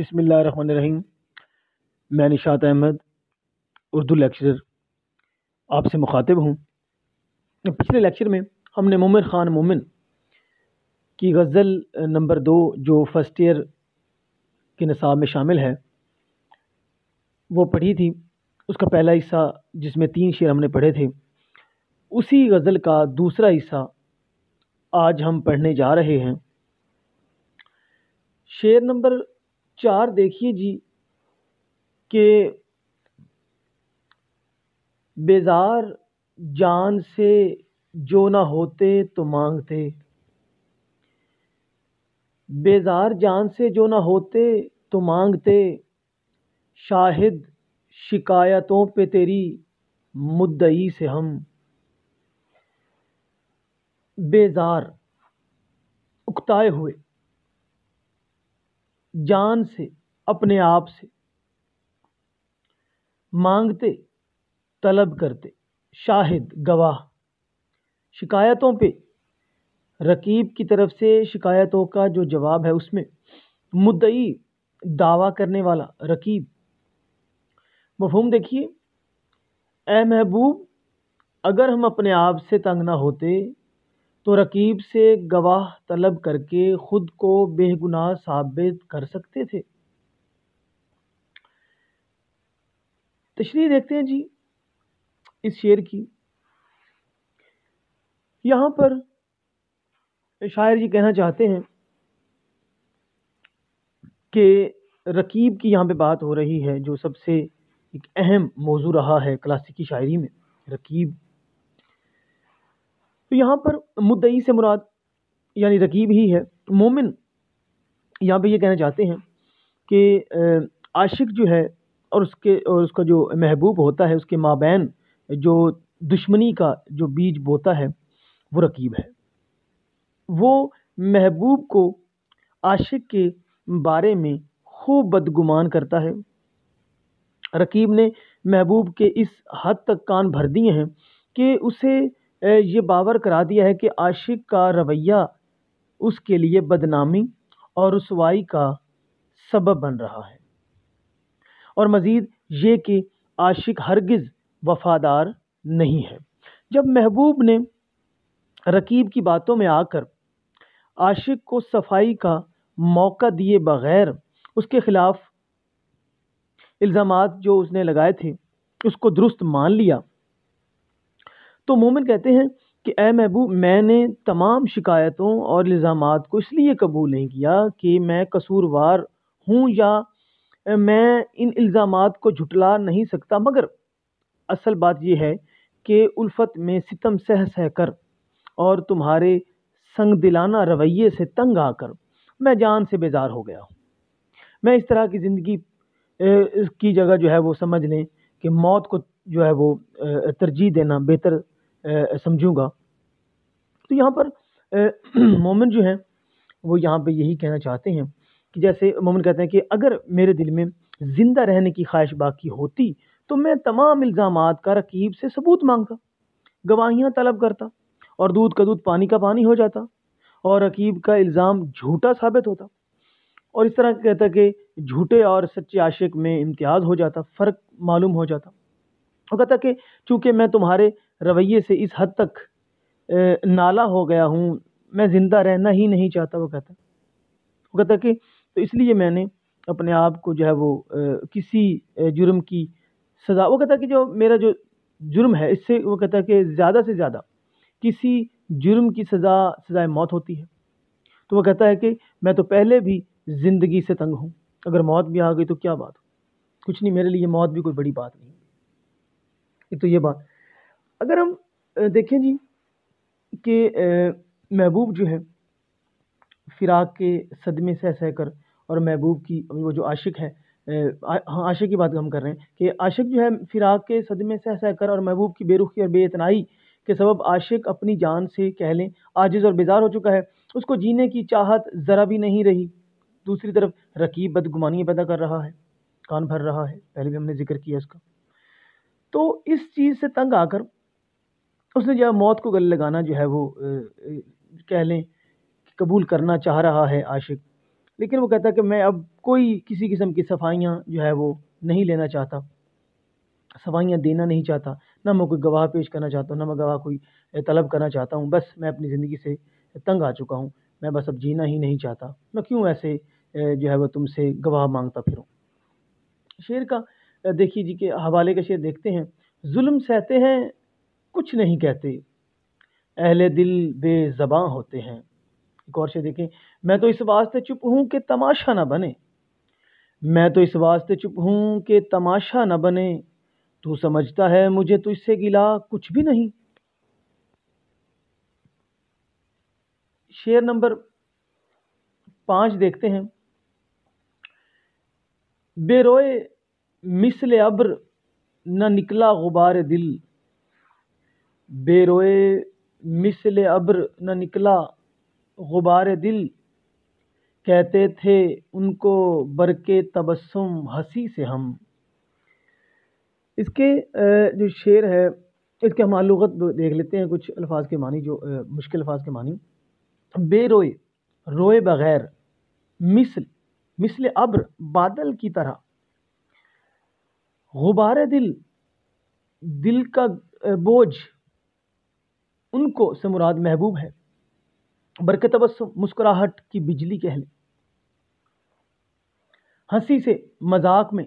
रही मैं निशात अहमद उर्दू लेक्चर आपसे मुखातिब हूँ पिछले लेक्चर में हमने मोमिन ख़ान मोमिन की गज़ल नंबर दो जो फ़र्स्ट ईयर के नसाब में शामिल है वो पढ़ी थी उसका पहला हिस्सा जिसमें तीन शेर हमने पढ़े थे उसी गज़ल का दूसरा हिस्सा आज हम पढ़ने जा रहे हैं शेर नंबर चार देखिए जी के बेजार जान से जो ना होते तो मांगते बेजार जान से जो ना होते तो मांगते शाहिद शिकायतों पे तेरी मुद्दई से हम बेजार उकताए हुए जान से अपने आप से मांगते तलब करते शाहिद गवाह शिकायतों पे रकीब की तरफ से शिकायतों का जो जवाब है उसमें मुद्दई दावा करने वाला रकीब मफहम देखिए ए महबूब अगर हम अपने आप से तंग ना होते तो रकीब से गवाह तलब करके खुद को बेगुनाह साबित कर सकते थे तशरी देखते हैं जी इस शेर की यहाँ पर शायर जी कहना चाहते हैं कि रकीब की यहाँ पे बात हो रही है जो सबसे एक अहम मौजू रहा है क्लासिकी शायरी में रकीब तो यहाँ पर मुद्दई से मुराद यानी रकीब ही है मोमिन यहाँ पे ये कहना चाहते हैं कि आशिक जो है और उसके और उसका जो महबूब होता है उसके माबैन जो दुश्मनी का जो बीज बोता है वो रकीब है वो महबूब को आशिक के बारे में खूब बदगुमान करता है रकीब ने महबूब के इस हद तक कान भर दिए हैं कि उसे ये बावर करा दिया है कि आशिक का रवैया उसके लिए बदनामी और रसवाई का सबब बन रहा है और मज़ीद ये कि आशिक हरगिज़ वफादार नहीं है जब महबूब ने रकीब की बातों में आकर आशिक को सफाई का मौका दिए बगैर उसके ख़िलाफ़ इल्ज़ाम जो उसने लगाए थे उसको दुरुस्त मान लिया तो मोमिन कहते हैं कि ए महबूब मैंने तमाम शिकायतों और इल्ज़ाम को इसलिए कबूल नहीं किया कि मैं कसूरवार हूँ या मैं इन इल्ज़ाम को झुटला नहीं सकता मगर असल बात यह है कि उल्फत में सितम सह सह कर और तुम्हारे संग दिलाना रवैये से तंग आकर मैं जान से बेजार हो गया हूँ मैं इस तरह की ज़िंदगी की जगह जो है वो समझ लें कि मौत को जो है वो तरजीह देना बेहतर समझूँगा तो यहाँ पर मोमिन जो है वो यहाँ पे यही कहना चाहते हैं कि जैसे मोमिन कहते हैं कि अगर मेरे दिल में ज़िंदा रहने की ख्वाहिश बाकी होती तो मैं तमाम इल्ज़ाम का रकीब से सबूत मांगता गवाहियाँ तलब करता और दूध का दूध पानी का पानी हो जाता और रकीब का इल्ज़ाम झूठा साबित होता और इस तरह कहता कि झूठे और सच्चे आशिक में इम्तियाज़ हो जाता फ़र्क मालूम हो जाता और कहता कि चूँकि मैं तुम्हारे रवैये से इस हद तक नाला हो गया हूँ मैं ज़िंदा रहना ही नहीं चाहता वो कहता वो कहता कि तो इसलिए मैंने अपने आप को जो है वो किसी जुर्म की सज़ा वो कहता कि जो मेरा जो जुर्म है इससे वो कहता कि ज़्यादा से ज़्यादा किसी जुर्म की सज़ा सज़ाए मौत होती है तो वो कहता है कि मैं तो पहले भी ज़िंदगी से तंग हूँ अगर मौत भी आ गई तो क्या बात कुछ नहीं मेरे लिए मौत भी कोई बड़ी बात नहीं एक तो ये बात अगर हम देखें जी कि महबूब जो है फिराक के सदमे से सह कर और महबूब की वो जो आशिक है हाँ आशिक की बात हम कर रहे हैं कि आशिक जो है फिराक के सदमे से सह कर और महबूब की बेरुखी और बेतनाई के सबब आशिक अपनी जान से कह लें आजिज़ और बेजार हो चुका है उसको जीने की चाहत ज़रा भी नहीं रही दूसरी तरफ रकीब बदगुमानियाँ पैदा कर रहा है कान भर रहा है पहले भी हमने जिक्र किया उसका तो इस चीज़ से तंग आकर उसने जो है मौत को गले लगाना जो है वो कह लें कबूल करना चाह रहा है आशिक लेकिन वो कहता है कि मैं अब कोई किसी किस्म की सफाइयाँ जो है वो नहीं लेना चाहता सफाइयाँ देना नहीं चाहता ना मैं कोई गवाह पेश करना चाहता हूँ ना मैं गवाह कोई तलब करना चाहता हूँ बस मैं अपनी ज़िंदगी से तंग आ चुका हूँ मैं बस अब जीना ही नहीं चाहता मैं क्यों ऐसे जो है वह तुमसे गवाह मांगता फिरूँ शेर का देखिए जी के हवाले का शेर देखते हैं जुल्म सहते हैं कुछ नहीं कहते अहले दिल बेज़बाँ होते हैं एक से देखें मैं तो इस वास्ते चुप हूँ कि तमाशा ना बने मैं तो इस वास्ते चुप हूँ कि तमाशा न बने तू समझता है मुझे तो इससे गिला कुछ भी नहीं शेर नंबर पाँच देखते हैं बेरोए मिसल अब्र न निकला गुबार दिल बे-रोए अब्र न निकला ग़ुबार दिल कहते थे उनको बरके तबस्सुम हंसी से हम इसके जो शेर है इसके हम आलूगत देख लेते हैं कुछ अल्फाज के मानी जो मुश्किल अल्फाज के मानी बेरोए रोए बग़ैर मिसल मिसल अब्र बादल की तरह गुबार दिल दिल का बोझ उनको से मुराद महबूब है बरकत मुस्कुराहट की बिजली कह लें हंसी से मजाक में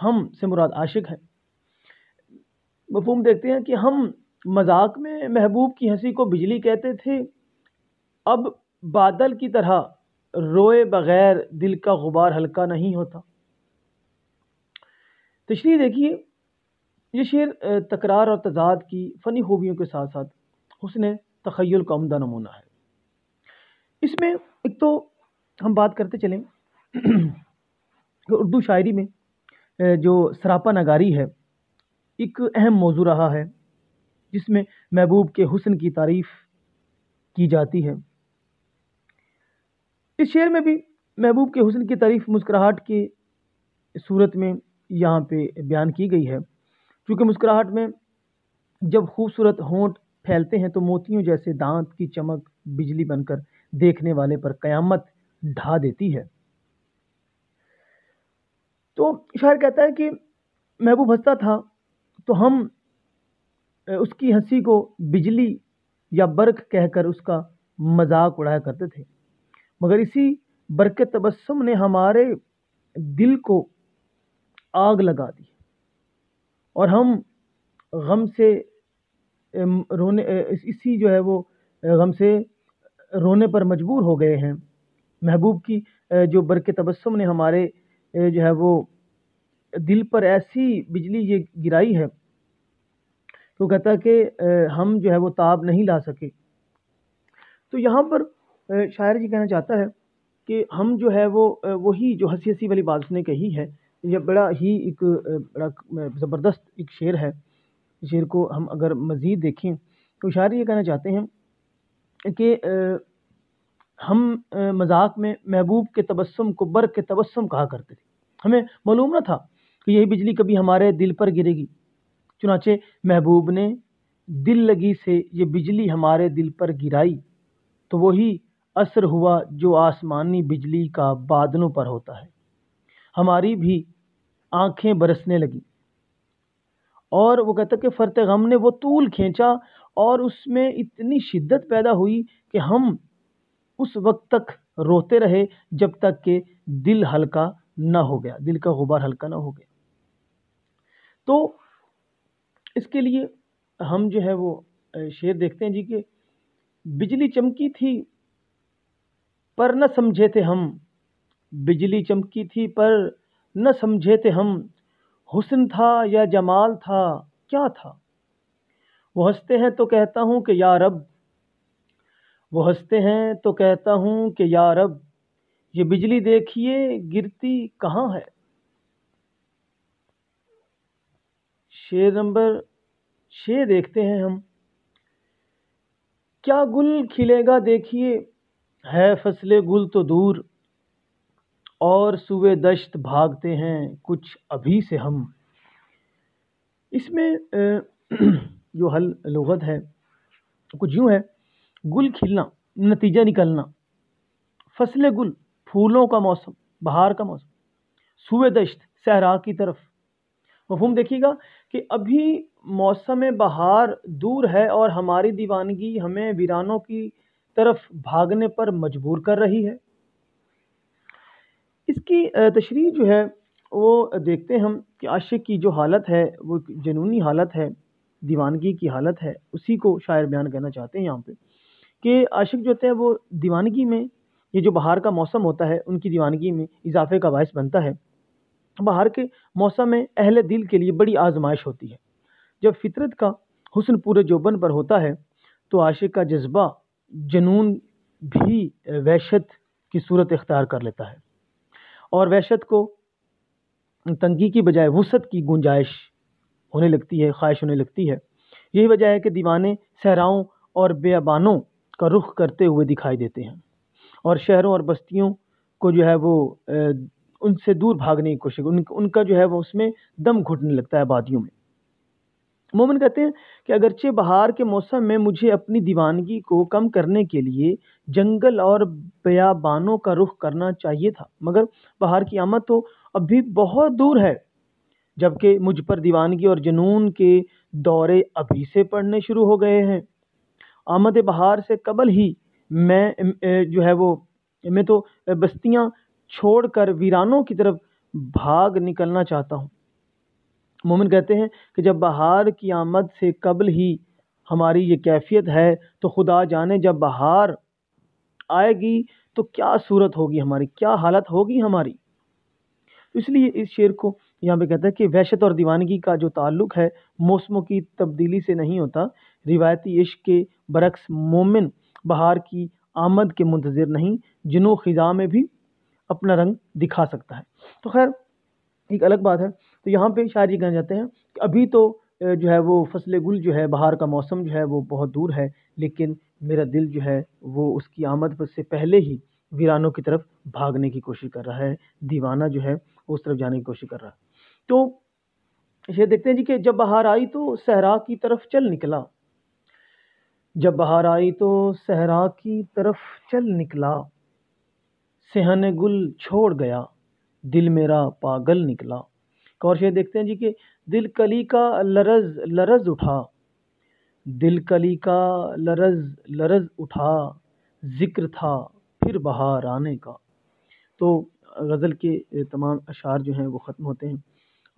हम से मुराद आशिक है मफहम देखते हैं कि हम मजाक में महबूब की हंसी को बिजली कहते थे अब बादल की तरह रोए बगैर दिल का गुबार हल्का नहीं होता तशरी देखिए ये शेर तकरार और तजाद की फ़नी खूबियों के साथ साथ हुसन तखयल का उमदा नमूना है इसमें एक तो हम बात करते चलें उर्दू शायरी में जो सरापा नगारी है एक अहम मौजू रहा है जिसमें महबूब के हुसन की तारीफ़ की जाती है इस शेर में भी महबूब के हुसन की तारीफ़ मुस्कराहट की सूरत में यहाँ पे बयान की गई है क्योंकि मुस्कराहट में जब खूबसूरत होंठ फैलते हैं तो मोतियों जैसे दांत की चमक बिजली बनकर देखने वाले पर कयामत ढा देती है तो शायर कहता है कि महबूब हंसता था तो हम उसकी हंसी को बिजली या बर्क कहकर उसका मजाक उड़ाया करते थे मगर इसी बरक तबसम ने हमारे दिल को आग लगा दी और हम गम से रोने इसी जो है वो गम से रोने पर मजबूर हो गए हैं महबूब की जो बरक़ तबसम ने हमारे जो है वो दिल पर ऐसी बिजली ये गिराई है तो कहता है कि हम जो है वो ताब नहीं ला सके तो यहाँ पर शायर जी कहना चाहता है कि हम जो है वो वही जो हंसी हंसी वाली बात उसने कही है यह बड़ा ही एक बड़ा ज़बरदस्त एक शेर है शेर को हम अगर मज़ीद देखें तो शायर ये कहना चाहते हैं कि हम मजाक में महबूब के तबस्म को बर के तबस्म कहा करते थे हमें मालूम न था कि यही बिजली कभी हमारे दिल पर गिरेगी चुनाचे महबूब ने दिल लगी से ये बिजली हमारे दिल पर गिराई तो वही असर हुआ जो आसमानी बिजली का बादलों पर होता है हमारी भी आंखें बरसने लगी और वो कहता कि फ़र्त गम ने वो तूल खींचा और उसमें इतनी शिद्दत पैदा हुई कि हम उस वक्त तक रोते रहे जब तक कि दिल हल्का ना हो गया दिल का गुबार हल्का ना हो गया तो इसके लिए हम जो है वो शेर देखते हैं जी कि बिजली चमकी थी पर न समझे थे हम बिजली चमकी थी पर न समझे थे हम हुसन था या जमाल था क्या था वो हंसते हैं तो कहता हूँ कि या रब वो हंसते हैं तो कहता हूँ कि या रब ये बिजली देखिए गिरती कहाँ है शेर नंबर छः देखते हैं हम क्या गुल खिलेगा देखिए है फसले गुल तो दूर और सूबे दश्त भागते हैं कुछ अभी से हम इसमें जो हल लगत है कुछ यूँ है गुल खिलना नतीजा निकलना फसल गुल फूलों का मौसम बहार का मौसम सूबे दश्त सहरा की तरफ मफहम देखिएगा कि अभी मौसम बहार दूर है और हमारी दीवानगी हमें वीरानों की तरफ भागने पर मजबूर कर रही है इसकी तशरी जो है वो देखते हैं हम कि आशिक़ की जो हालत है वो जनूनी हालत है दीवानगी की हालत है उसी को शायर बयान करना चाहते हैं यहाँ पे कि आशिक़ जो होते हैं वो दीवानगी में ये जो बाहर का मौसम होता है उनकी दीवानगी में इजाफे का बायस बनता है बाहर के मौसम में अहल दिल के लिए बड़ी आजमाइश होती है जब फितरत का हुसन पूरे जोबन पर होता है तो आशिक का जज्बा जनून भी वहशत की सूरत इख्तियार कर लेता है और वहशत को तंगी की बजाय वसत की गुंजाइश होने लगती है ख्वाहिश होने लगती है यही वजह है कि दीवाने सहराओं और बेअबानों का रुख करते हुए दिखाई देते हैं और शहरों और बस्तियों को जो है वो उनसे दूर भागने की कोशिश उन उनका जो है वो उसमें दम घुटने लगता है आबादियों में मोमिन कहते हैं कि अगरचे बहार के मौसम में मुझे अपनी दीवानगी को कम करने के लिए जंगल और बयाबानों का रुख करना चाहिए था मगर बहार की आमद तो अभी बहुत दूर है जबकि मुझ पर दीवानगी और जुनून के दौरे अभी से पड़ने शुरू हो गए हैं आमद बहार से कबल ही मैं जो है वो मैं तो बस्तियाँ छोड़कर वीरानों की तरफ भाग निकलना चाहता हूँ मोमिन कहते हैं कि जब बहार की आमद से कबल ही हमारी ये कैफियत है तो खुदा जाने जब बहार आएगी तो क्या सूरत होगी हमारी क्या हालत होगी हमारी तो इसलिए इस शेर को यहाँ पे कहता है कि वहशत और दीवानगी का जो ताल्लुक है मौसमों की तब्दीली से नहीं होता रिवायती इश्क के बरक्स मोमिन बहार की आमद के मुंतजर नहीं जिनों ख़िज़ा में भी अपना रंग दिखा सकता है तो खैर एक अलग बात है तो यहाँ पे ये कहना जाते हैं कि अभी तो जो है वो फसल गुल जो है बाहर का मौसम जो है वो बहुत दूर है लेकिन मेरा दिल जो है वो उसकी आमद से पहले ही वीरानों की तरफ भागने की कोशिश कर रहा है दीवाना जो है उस तरफ जाने की कोशिश कर रहा है तो ये देखते हैं जी कि जब बाहर आई तो सहरा की तरफ चल निकला जब बाहर आई तो सहरा की तरफ चल निकला सेहन गुल छोड़ गया दिल मेरा पागल निकला कौर शेर देखते हैं जी कि दिल कली का लरज लरज उठा दिल कली का लरज लरज उठा ज़िक्र था फिर बहार आने का तो गज़ल के तमाम अशार जो हैं वो ख़त्म होते हैं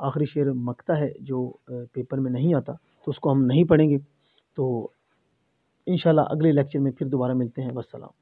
आखिरी शेर मकता है जो पेपर में नहीं आता तो उसको हम नहीं पढ़ेंगे तो इन अगले लेक्चर में फिर दोबारा मिलते हैं वसलाम